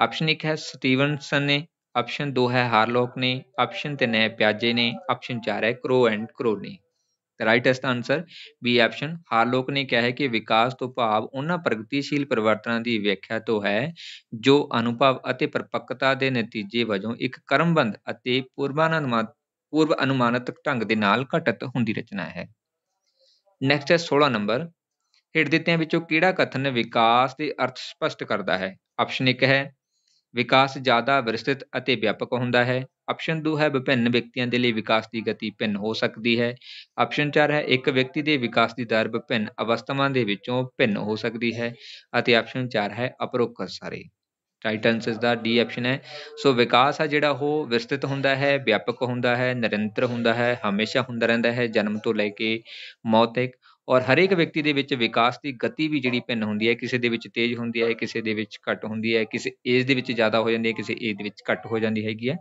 ਆਪਸ਼ਨ 1 ਹੈ ਸਟੀਵਨਸਨ ਨੇ ਆਪਸ਼ਨ 2 ਹੈ ਹਾਰਲੋਕ ਨੇ ਆਪਸ਼ਨ 3 ਹੈ ਪਿਆਜੇ ਨੇ ਆਪਸ਼ਨ 4 ਹੈ ਕਰੋ ਐਂਡ ਕ੍ਰੋ ਨੇ ਰਾਈਟ ਇਸ ਦਾ ਆਨਸਰ ਬੀ ਆਪਸ਼ਨ ਹਾਰਲੋਕ ਨੇ ਕਿਹਾ ਹੈ ਕਿ ਵਿਕਾਸ ਤੋਂ ਭਾਵ ਉਹਨਾਂ ਪ੍ਰਗਤੀਸ਼ੀਲ ਪਰਿਵਰਤਨਾਂ ਦੀ ਵਿਆਖਿਆ ਤੋਂ ਹੈ ਜੋ ਅਨੁਭਵ ਅਤੇ ਪਰਪੱਕਤਾ ਦੇ ਨਤੀਜੇ ਵਜੋਂ ਇੱਕ ਕਰਮਬੰਦ ਅਤੇ ਪੂਰਵਾਨੁਮਾਨਿਤ ਪੂਰਵ ਅਨੁਮਾਨਿਤ ਢੰਗ ਦੇ ਨਾਲ ਘਟਤ ਹੁੰਦੀ ਰਚਨਾ ਹੈ ਨੈਕਸਟ ਹੈ 16 ਨੰਬਰ ਹੇਠ ਦਿੱਤਿਆਂ ਵਿੱਚੋਂ ਕਿਹੜਾ ਕਥਨ ਵਿਕਾਸ ਦੇ ਅਰਥ ਸਪਸ਼ਟ ਕਰਦਾ ਹੈ ਆਪਸ਼ਨ 1 ਹੈ ਵਿਕਾਸ ਜ਼ਿਆਦਾ ਵਿਸਤ੍ਰਿਤ ਅਤੇ ਵਿਆਪਕ ਹੁੰਦਾ ਹੈ ਆਪਸ਼ਨ 2 ਹੈ ਵਿਭਿੰਨ ਵਿਅਕਤੀਆਂ ਦੇ ਲਈ ਵਿਕਾਸ ਦੀ ਗਤੀ ਭਿੰਨ ਹੋ ਸਕਦੀ ਹੈ ਆਪਸ਼ਨ 4 ਹੈ ਇੱਕ ਵਿਅਕਤੀ ਦੇ ਵਿਕਾਸ ਦੀ ਦਰ ਵਿਭਿੰਨ ਅਵਸਥਾਵਾਂ ਦੇ ਵਿੱਚੋਂ ਭਿੰਨ ਹੋ ਸਕਦੀ ਹੈ ਅਤੇ ਆਪਸ਼ਨ 4 ਹੈ ਉਪਰੋਕਤ ਸਾਰੇ ਰਾਈਟ ਆਨਸਰ ਦਾ ਡੀ ਆਪਸ਼ਨ ਹੈ ਸੋ ਵਿਕਾਸ ਆ ਜਿਹੜਾ ਉਹ ਵਿਸਤ੍ਰਿਤ ਹੁੰਦਾ ਹੈ ਵਿਆਪਕ ਹੁੰਦਾ ਹੈ ਨਿਰੰਤਰ ਹੁੰਦਾ ਹੈ ਹਮੇਸ਼ਾ ਹੁੰਦਾ ਰਹਿੰਦਾ ਹੈ ਜਨਮ ਤੋਂ ਲੈ ਕੇ ਮੌਤ ਤੱਕ ਔਰ ਹਰੇਕ ਵਿਅਕਤੀ ਦੇ ਵਿੱਚ ਵਿਕਾਸ ਦੀ ਗਤੀ ਵੀ ਜਿਹੜੀ ਭਿੰਨ ਹੁੰਦੀ ਹੈ ਕਿਸੇ ਦੇ ਵਿੱਚ ਤੇਜ਼ ਹੁੰਦੀ ਹੈ ਕਿਸੇ ਦੇ ਵਿੱਚ ਘੱਟ ਹੁੰਦੀ ਹੈ ਕਿਸੇ ਏਜ ਦੇ ਵਿੱਚ ਜ਼ਿਆਦਾ ਹੋ ਜਾਂਦੀ ਹੈ ਕਿਸੇ ਏਜ ਦੇ ਵਿੱਚ ਘੱਟ ਹੋ ਜਾਂਦੀ ਹੈਗੀ ਹੈ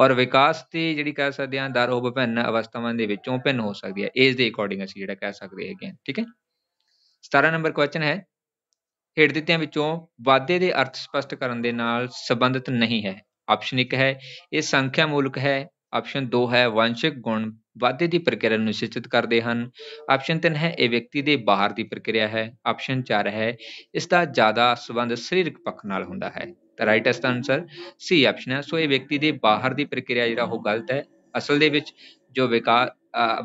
ਔਰ ਵਿਕਾਸ ਤੇ ਜਿਹੜੀ ਕਹਿ ਸਕਦੇ ਹਾਂ ਦਰ ਉਹ ਵਿਭਿੰਨ ਅਵਸਥਾਵਾਂ ਦੇ ਵਿੱਚੋਂ ਭਿੰਨ ਹੋ ਸਕਦੀ ਹੈ ਏਜ ਦੇ ਅਕੋਰਡਿੰਗ ਅਸੀਂ ਜਿਹੜਾ ਕਹਿ ਸਕਦੇ ਹੈਗੇ ਹਾਂ ਠੀਕ ਹੈ 17 ਨੰਬਰ ਕੁਐਸਚਨ ਹੈ ਹੇਠ ਦਿੱਤਿਆਂ ਵਿੱਚੋਂ ਵਾਧੇ ਦੇ ਅਰਥ ਸਪਸ਼ਟ ਕਰਨ ਦੇ ਨਾਲ ਸੰਬੰਧਿਤ ਨਹੀਂ ਹੈ ਆਪਸ਼ਨ 1 ਹੈ ਇਹ ਸੰਖਿਆ ਮੂਲਕ ਹੈ ਆਪਸ਼ਨ 2 ਹੈ ਵੰਸ਼ਕ ਗੁਣ ਵਾਧੇ ਦੀ ਪ੍ਰਕਿਰਿਆ ਨੂੰ ਨਿਸ਼ਚਿਤ ਕਰਦੇ ਹਨ ਆਪਸ਼ਨ 3 ਹੈ ਇਹ ਵਿਅਕਤੀ ਦੇ ਬਾਹਰ ਦੀ ਪ੍ਰਕਿਰਿਆ ਹੈ ਆਪਸ਼ਨ 4 ਹੈ ਇਸ ਦਾ ਜ਼ਿਆਦਾ ਸੰਬੰਧ ਸਰੀਰਕ ਪੱਖ ਨਾਲ ਹੁੰਦਾ ਹੈ ਤਾਂ ਰਾਈਟੈਸਟ ਆਨਸਰ ਸੀ ਆਪਸ਼ਨ ਹੈ ਸੋ ਇਹ ਵਿਅਕਤੀ ਦੇ ਬਾਹਰ ਦੀ ਪ੍ਰਕਿਰਿਆ ਜਿਹੜਾ ਉਹ ਗਲਤ ਹੈ ਅਸਲ ਦੇ ਵਿੱਚ ਜੋ ਵਿਕਾਸ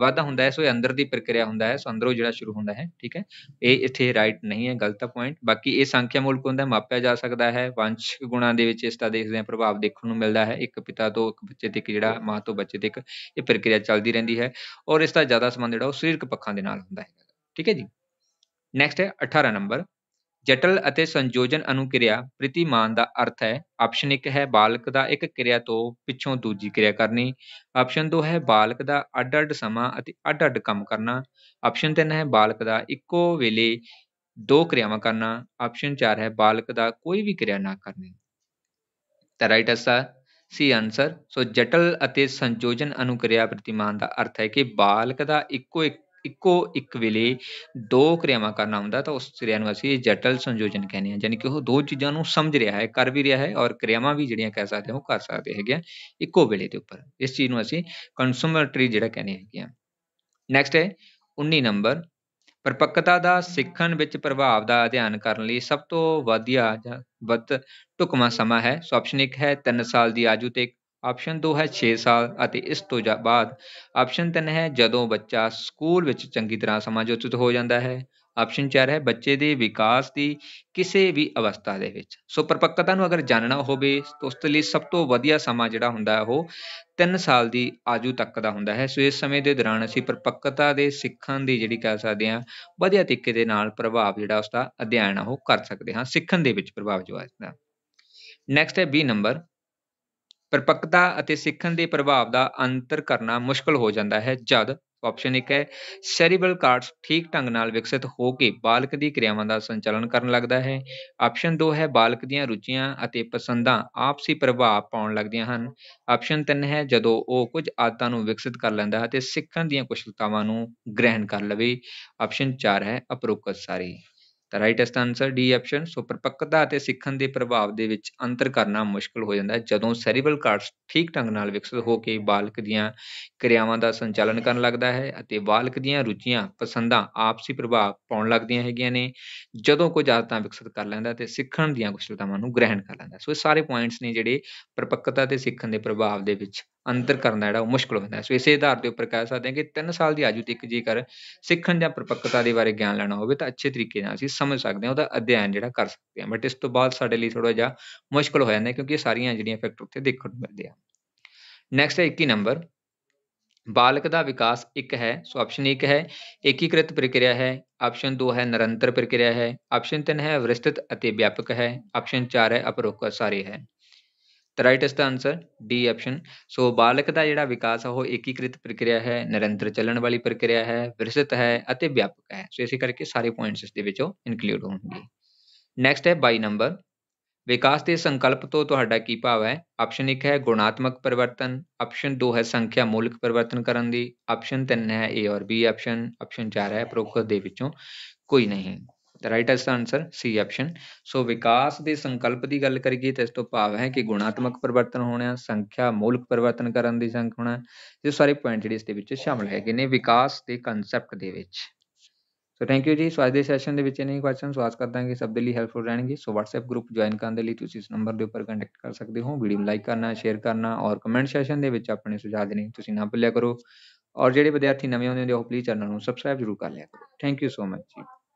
ਵਾਧਾ ਹੁੰਦਾ ਹੈ ਸੋ ਇਹ ਅੰਦਰ ਦੀ ਪ੍ਰਕਿਰਿਆ ਹੁੰਦਾ ਹੈ ਸੋ ਅੰਦਰੋਂ ਜਿਹੜਾ ਸ਼ੁਰੂ ਹੁੰਦਾ ਹੈ ਠੀਕ ਹੈ ਇਹ ਇੱਥੇ ਰਾਈਟ ਨਹੀਂ ਹੈ ਗਲਤ ਪੁਆਇੰਟ ਬਾਕੀ ਇਹ ਸੰਖਿਆ ਮੂਲਕ ਹੁੰਦਾ ਹੈ ਮਾਪਿਆ ਜਾ ਸਕਦਾ ਹੈ ਵੰਸ਼ਕ ਗੁਣਾ ਦੇ ਵਿੱਚ ਇਸ ਦਾ ਦੇਖਦੇ ਹਾਂ ਪ੍ਰਭਾਵ ਦੇਖਣ ਨੂੰ ਮਿਲਦਾ ਹੈ ਇੱਕ ਪਿਤਾ ਤੋਂ ਇੱਕ ਬੱਚੇ ਤੱਕ ਜਿਹੜਾ ਮਾਂ ਤੋਂ ਬੱਚੇ ਤੱਕ ਇਹ ਪ੍ਰਕਿਰਿਆ ਚੱਲਦੀ ਰਹਿੰਦੀ ਹੈ ਔਰ ਇਸ ਦਾ ਜ਼ਿਆਦਾ ਸੰਬੰਧ ਜਿਹੜਾ ਉਹ ਸਰੀਰਕ ਪੱਖਾਂ ਦੇ ਨਾਲ ਹੁੰਦਾ ਹੈ ਠੀਕ ਹੈ ਜੀ ਨੈਕਸਟ ਹੈ 18 ਨੰਬਰ ਜਟਲ ਅਤੇ ਸੰਯੋਜਨ ਅਨੁਕਿਰਿਆ ਪ੍ਰਤੀਮਾਨ ਦਾ ਅਰਥ ਹੈ ਆਪਸ਼ਨ 1 ਹੈ ਬਾਲਕ ਦਾ ਇੱਕ ਕਿਰਿਆ ਤੋਂ ਪਿੱਛੋਂ ਦੂਜੀ ਕਿਰਿਆ ਕਰਨੀ ਆਪਸ਼ਨ 2 ਹੈ ਬਾਲਕ ਦਾ ਅੱਡ-ਅੱਡ ਸਮਾਂ ਅਤੇ ਅੱਡ-ਅੱਡ ਕੰਮ ਕਰਨਾ ਆਪਸ਼ਨ 3 ਹੈ ਬਾਲਕ ਦਾ ਇੱਕੋ ਵੇਲੇ ਦੋ ਕਿਰਿਆਵਾਂ ਕਰਨਾ ਆਪਸ਼ਨ 4 ਹੈ ਬਾਲਕ ਦਾ ਕੋਈ ਵੀ ਕਿਰਿਆ ਨਾ ਕਰਨੀ ਤਾਂ right answer C answer so ਜਟਲ ਅਤੇ ਸੰਯੋਜਨ ਅਨੁਕਿਰਿਆ ਪ੍ਰਤੀਮਾਨ ਦਾ ਅਰਥ ਹੈ ਕਿ ਬਾਲਕ ਦਾ ਇੱਕੋ ਇੱਕ ਇੱਕੋ ਇੱਕ ਵੇਲੇ ਦੋ ਕਿਰਿਆਵਾਂ ਕਰਨਾ ਹੁੰਦਾ ਤਾਂ ਉਸ ਕਿਰਿਆ ਨੂੰ ਅਸੀਂ ਜਟਲ ਸੰਯੋਜਨ ਕਹਿੰਦੇ ਹਾਂ ਯਾਨੀ ਕਿ ਉਹ ਦੋ ਚੀਜ਼ਾਂ ਨੂੰ ਸਮਝ ਰਿਹਾ ਹੈ ਕਰ ਵੀ ਰਿਹਾ ਹੈ ਔਰ ਕਿਰਿਆਵਾਂ ਵੀ ਜਿਹੜੀਆਂ ਕਹਿ ਸਕਦੇ ਹਾਂ ਉਹ ਕਰ ਸਕਦੇ ਹੈਗੇ ਆ ਇੱਕੋ ਵੇਲੇ ਦੇ ਉੱਪਰ ਇਸ ਚੀਜ਼ ਨੂੰ ਅਸੀਂ ਕੰਸੂਮਰਟਰੀ ਜਿਹੜਾ ਕਹਿੰਦੇ ਹੈਗੇ ਆ ਨੈਕਸਟ ਹੈ 19 ਨੰਬਰ ਪਰਪੱਕਤਾ ਦਾ ਸਿੱਖਣ ਵਿੱਚ ਪ੍ਰਭਾਵ ਦਾ ਅਧਿਐਨ ਕਰਨ ਲਈ ਸਭ ਤੋਂ ਵਧੀਆ ਜਾਂ ਵੱਧ ਟੁਕਮਾ ਸਮਾਂ ਹੈ ਸੋ ਆਪਸ਼ਨ 1 ਹੈ 3 ਸਾਲ ਦੀ ਆਜੂ ਤੇ ਆਪਸ਼ਨ 2 ਹੈ 6 ਸਾਲ ਅਤੇ ਇਸ ਤੋਂ ਬਾਅਦ ਆਪਸ਼ਨ 3 ਹੈ ਜਦੋਂ ਬੱਚਾ ਸਕੂਲ ਵਿੱਚ ਚੰਗੀ ਤਰ੍ਹਾਂ ਸਮਾਜੋਚਿਤ ਹੋ ਜਾਂਦਾ ਹੈ ਆਪਸ਼ਨ 4 ਹੈ ਬੱਚੇ ਦੇ ਵਿਕਾਸ ਦੀ ਕਿਸੇ ਵੀ ਅਵਸਥਾ ਦੇ ਵਿੱਚ ਸੋ ਪਰਪੱਕਤਾ ਨੂੰ ਅਗਰ ਜਾਣਨਾ ਹੋਵੇ ਤਾਂ ਉਸ ਲਈ ਸਭ ਤੋਂ ਵਧੀਆ ਸਮਾਂ ਜਿਹੜਾ ਹੁੰਦਾ ਹੈ ਉਹ 3 ਸਾਲ ਦੀ ਆਜੂ ਤੱਕ ਦਾ ਹੁੰਦਾ ਹੈ ਸੋ ਇਸ ਸਮੇਂ ਦੇ ਦੌਰਾਨ ਅਸੀਂ ਪਰਪੱਕਤਾ ਦੇ ਸਿੱਖਣ ਦੀ ਜਿਹੜੀ ਕਹਿ ਸਕਦੇ ਹਾਂ ਵਧੀਆ ਤਰੀਕੇ ਦੇ ਨਾਲ ਪ੍ਰਭਾਵ ਜਿਹੜਾ ਉਸ ਦਾ ਅਧਿਐਨ ਉਹ ਕਰ ਸਕਦੇ ਹਾਂ ਸਿੱਖਣ ਦੇ ਵਿੱਚ ਪ੍ਰਭਾਵ ਜੋ ਨੈਕਸਟ ਹੈ ਬੀ ਨੰਬਰ ਪਰਿਪੱਕਤਾ ਅਤੇ ਸਿੱਖਣ ਦੇ ਪ੍ਰਭਾਵ ਦਾ ਅੰਤਰ ਕਰਨਾ ਮੁਸ਼ਕਲ ਹੋ ਜਾਂਦਾ ਹੈ ਜਦ ਆਪਸ਼ਨ 1 ਹੈ ਸੈਰੀਬਲ ਕਾਰਟਸ ਠੀਕ ਢੰਗ ਨਾਲ ਵਿਕਸਿਤ ਹੋ ਕੇ ਬਾਲਕ ਦੀ ਕਿਰਿਆਵਾਂ ਦਾ ਸੰਚਾਲਨ ਕਰਨ ਲੱਗਦਾ ਹੈ ਆਪਸ਼ਨ 2 ਹੈ ਬਾਲਕ ਦੀਆਂ ਰੁਚੀਆਂ ਅਤੇ ਪਸੰਦਾਂ ਆਪਸੀ ਪ੍ਰਭਾਵ ਪਾਉਣ ਲੱਗਦੀਆਂ ਹਨ ਆਪਸ਼ਨ 3 ਹੈ ਜਦੋਂ ਉਹ ਕੁਝ ਆਦਤਾਂ ਨੂੰ ਵਿਕਸਿਤ ਕਰ ਲੈਂਦਾ ਹੈ ਤੇ ਸਿੱਖਣ ਦੀਆਂ ਕੁਸ਼ਲਤਾਵਾਂ ਨੂੰ ਗ੍ਰਹਿਣ ਕਰ ਲਵੇ ਆਪਸ਼ਨ 4 ਹੈ ਅਪਰੋਕਤ ਸਾਰੀ ਤਾਂ ਰਾਈਟ ਇਸ ਆਨਸਰ ਡੀ ਆਪਸ਼ਨ ਸੋ ਪਰਪੱਕਤਾ ਅਤੇ ਸਿੱਖਣ ਦੇ ਪ੍ਰਭਾਵ ਦੇ ਵਿੱਚ ਅੰਤਰ ਕਰਨਾ ਮੁਸ਼ਕਲ ਹੋ ਜਾਂਦਾ ਹੈ ਜਦੋਂ ਸੈਰੀਬਲ ਕਾਰਟਸ ਠੀਕ ਢੰਗ ਨਾਲ ਵਿਕਸਿਤ ਹੋ ਕੇ ਬਾਲਕ ਦੀਆਂ ਕਿਰਿਆਵਾਂ ਦਾ ਸੰਚਾਲਨ ਕਰਨ ਲੱਗਦਾ ਹੈ ਅਤੇ ਬਾਲਕ ਦੀਆਂ ਰੁਚੀਆਂ ਪਸੰਦਾਂ ਆਪਸੀ ਪ੍ਰਭਾਵ ਪਾਉਣ ਲੱਗਦੀਆਂ ਹੈਗੀਆਂ ਨੇ ਜਦੋਂ ਕੋਈ ਆਦਤਾਂ ਵਿਕਸਿਤ ਕਰ ਲੈਂਦਾ ਤੇ ਸਿੱਖਣ ਦੀਆਂ ਕੁਸ਼ਲਤਾਵਾਂ ਨੂੰ ਗ੍ਰਹਿਣ ਕਰ ਲੈਂਦਾ ਸੋ ਇਹ ਸਾਰੇ ਪੁਆਇੰਟਸ ਨੇ ਜਿਹੜੇ ਪਰਪੱਕਤਾ ਤੇ ਸਿੱਖਣ ਦੇ ਪ੍ਰਭਾਵ ਦੇ ਵਿੱਚ ਅੰਤਰ ਕਰਨਾ ਜਿਹੜਾ ਉਹ ਮੁਸ਼ਕਲ ਹੁੰਦਾ ਸੋ ਇਸੇ ਆਧਾਰ ਦੇ ਉੱਪਰ ਕਹਿ ਸਕਦੇ ਹਾਂ ਕਿ 3 ਸਾਲ ਦੀ ਆਯੂ ਤੱਕ ਜੇਕਰ ਸਿੱਖਣ ਜਾਂ ਪਰਪੱਕਤਾ ਦੇ ਬਾਰੇ ਗਿਆਨ ਲੈਣਾ ਹੋਵੇ ਤਾਂ ਅੱਛੇ ਤਰੀਕੇ ਨਾਲ ਅਸੀਂ ਸਮਝ ਸਕਦੇ ਹਾਂ ਉਹਦਾ ਅਧਿਐਨ ਜਿਹੜਾ ਕਰ ਸਕਦੇ ਹਾਂ ਬਟ ਇਸ ਤੋਂ ਬਾਅਦ ਸਾਡੇ ਲਈ ਥੋੜਾ ਜਿਹਾ ਮੁਸ਼ਕਲ ਹੋ ਜਾਂਦਾ ਕਿਉਂਕਿ ਇਹ ਸਾਰੀਆਂ ਜਿਹੜੀਆਂ ਫੈਕਟਰ ਉੱਥੇ ਦੇਖਣ ਨੂੰ ਮਿਲਦੇ ਆ ਨੈਕਸਟ ਹੈ 21 ਨੰਬਰ ਬਾਲਕ ਦਾ ਵਿਕਾਸ ਇੱਕ ਹੈ ਸੋ ਆਪਸ਼ਨ 1 ਹੈ ਏਕੀਕ੍ਰਿਤ ਪ੍ਰਕਿਰਿਆ ਹੈ ਆਪਸ਼ਨ 2 ਹੈ ਨਿਰੰਤਰ ਪ੍ਰਕਿਰਿਆ ਹੈ ਆਪਸ਼ਨ 3 ਹੈ ਵਿਸਤ੍ਰਿਤ ਅਤੇ ਵਿਆਪਕ ਹੈ ਆਪਸ਼ਨ 4 ਹੈ ਅਪਰੋਕਤ ਸਾਰੇ ਹੈ ਤਾਂ ਰਾਈਟ ਇਸ ਦਾ ਆਨਸਰ ਡੀ ਆਪਸ਼ਨ ਸੋ ਬਾਲਕ ਦਾ ਜਿਹੜਾ ਵਿਕਾਸ ਆ ਉਹ ਏਕੀਕ੍ਰਿਤ ਪ੍ਰਕਿਰਿਆ ਹੈ ਨਿਰੰਤਰ ਚੱਲਣ ਵਾਲੀ ਪ੍ਰਕਿਰਿਆ ਹੈ ਵਿਰਸਿਤ ਹੈ ਅਤੇ ਵਿਆਪਕ ਹੈ ਸੋ ਇਸੇ ਕਰਕੇ ਸਾਰੇ ਪੁਆਇੰਟਸ ਇਸ ਦੇ ਵਿੱਚੋਂ ਇਨਕਲੂਡ ਹੋਣਗੇ ਨੈਕਸਟ ਹੈ 22 ਨੰਬਰ ਵਿਕਾਸ ਦੇ ਸੰਕਲਪ ਤੋਂ ਤੁਹਾਡਾ ਕੀ ਭਾਵ ਹੈ ਆਪਸ਼ਨ 1 ਹੈ ਗੁਣਾਤਮਕ ਪਰਿਵਰਤਨ ਆਪਸ਼ਨ 2 ਹੈ ਸੰਖਿਆ ਮੂਲਕ ਪਰਿਵਰਤਨ ਕਰਨ ਦੀ ਆਪਸ਼ਨ 3 ਹੈ A ਔਰ B ਆਪਸ਼ਨ ਆਪਸ਼ਨ 4 ਹੈ ਪ੍ਰੋਖਤ ਦੇ ਵਿੱਚੋਂ ਕੋਈ ਨਹੀਂ ਰਾਈਟ ਹੈ ਇਸ ਆਨਸਰ ਸੀ ਆਪਸ਼ਨ ਸੋ ਵਿਕਾਸ ਦੇ ਸੰਕਲਪ ਦੀ ਗੱਲ ਕਰੀਏ ਤਾਂ ਇਸ ਤੋਂ ਭਾਵ ਹੈ ਕਿ ਗੁਣਾਤਮਕ ਪਰਿਵਰਤਨ ਹੋਣਾ ਸੰਖਿਆ ਮੂਲਕ ਪਰਿਵਰਤਨ ਕਰਨ ਦੀ ਸੰਖ ਹੋਣਾ ਇਹ ਸਾਰੇ ਪੁਆਇੰਟ ਜਿਹੜੇ ਇਸ ਦੇ ਵਿੱਚ ਸ਼ਾਮਲ ਹੈਗੇ ਨੇ ਵਿਕਾਸ ਦੇ ਕਨਸੈਪਟ ਦੇ ਵਿੱਚ ਸੋ ਥੈਂਕ ਯੂ ਜੀ ਸੋ ਅੱਜ ਦੇ ਸੈਸ਼ਨ ਦੇ ਵਿੱਚ ਇਨੇ ਕੁਐਸਚਨ ਸਵਾਸ ਕਰਦਾਂਗੇ ਕਰਦਾ ਕਿ ਸਭ ਦੇ ਲਈ ਹੈਲਪਫੁਲ ਰਹਿਣਗੇ ਸੋ WhatsApp ਗਰੁੱਪ ਜੁਆਇਨ ਕਰਨ ਦੇ ਲਈ ਤੁਸੀਂ ਇਸ ਨੰਬਰ ਦੇ ਉੱਪਰ ਕੰਟੈਕਟ ਕਰ ਸਕਦੇ ਹੋ ਵੀਡੀਓ ਨੂੰ ਲਾਈਕ ਕਰਨਾ ਸ਼ੇਅਰ ਕਰਨਾ ਔਰ ਕਮੈਂਟ ਸੈਸ਼ਨ ਦੇ ਵਿੱਚ ਆਪਣੇ ਸੁਝਾਅ ਦੇਣੇ ਤੁਸੀਂ ਨਾ ਭੁੱਲਿਆ ਕਰੋ ਔਰ ਜਿਹੜੇ ਵਿਦਿਆਰਥੀ ਨਵੇਂ ਆਉਂਦੇ ਹੋ ਉਹ ਪਲੀਜ਼ ਚੈਨਲ ਨੂੰ ਸਬਸਕ੍ਰਾਈਬ ਜ਼ਰੂਰ ਕਰ ਲਿਆ ਕਰੋ ਥੈਂਕ ਯੂ ਸੋ ਮਚ ਜੀ